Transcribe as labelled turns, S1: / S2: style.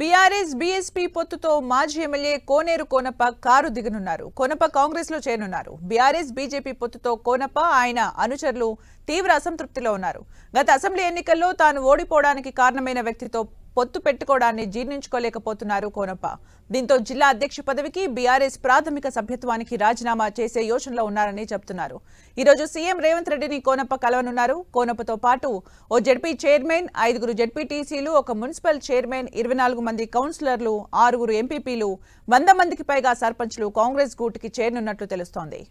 S1: BRS BSP పొత్తుతో మాజీ MLA Koneru Konappa car దిగనున్నారు కోనప్ప కాంగ్రెస్ లో చేరనున్నారు బీఆర్ఎస్ బీజేపీ పొత్తుతో కోనప్ప ఆయన అనుచరులు తీవ్ర అసంతృప్తిలో ఉన్నారు గత అసెంబ్లీ ఎన్నికల్లో తాను ఓడిపోవడానికి కారణమైన వ్యక్తితో పొత్తు పెట్టుకోవడాన్ని జీర్ణించుకోలేకపోతున్నారు కోనప్ప దీంతో జిల్లా అధ్యక్ష పదవికి బీఆర్ఎస్ ప్రాథమిక సభ్యత్వానికి రాజీనామా చేసే యోచనలో ఉన్నారని చెబుతున్నారు ఈరోజు సీఎం రేవంత్ రెడ్డిని కోనప్ప కలవనున్నారు కోనప్పతో పాటు ఓ జడ్పీ చైర్మన్ ఐదుగురు జడ్పీటీసీలు ఒక మున్సిపల్ చైర్మన్ ఇరవై మంది కౌన్సిలర్లు ఆరుగురు ఎంపీపీలు వంద మందికి పైగా సర్పంచ్లు కాంగ్రెస్ గూటికి చేరనున్నట్లు తెలుస్తోంది